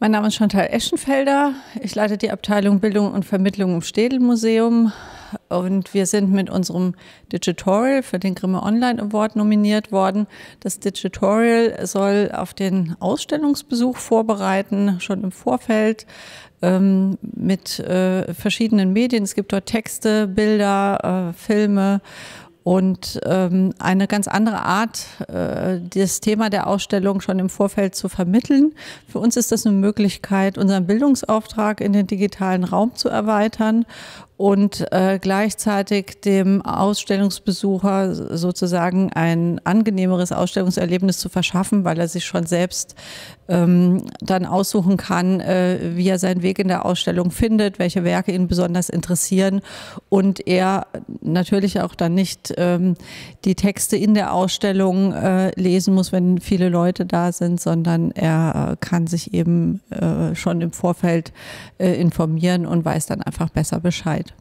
Mein Name ist Chantal Eschenfelder. Ich leite die Abteilung Bildung und Vermittlung im Städel Museum. Und wir sind mit unserem Digitorial für den Grimme Online Award nominiert worden. Das Digitorial soll auf den Ausstellungsbesuch vorbereiten, schon im Vorfeld ähm, mit äh, verschiedenen Medien. Es gibt dort Texte, Bilder, äh, Filme und ähm, eine ganz andere Art, äh, das Thema der Ausstellung schon im Vorfeld zu vermitteln. Für uns ist das eine Möglichkeit, unseren Bildungsauftrag in den digitalen Raum zu erweitern und äh, gleichzeitig dem Ausstellungsbesucher sozusagen ein angenehmeres Ausstellungserlebnis zu verschaffen, weil er sich schon selbst ähm, dann aussuchen kann, äh, wie er seinen Weg in der Ausstellung findet, welche Werke ihn besonders interessieren und er natürlich auch dann nicht ähm, die Texte in der Ausstellung äh, lesen muss, wenn viele Leute da sind, sondern er äh, kann sich eben äh, schon im Vorfeld äh, informieren und weiß dann einfach besser Bescheid.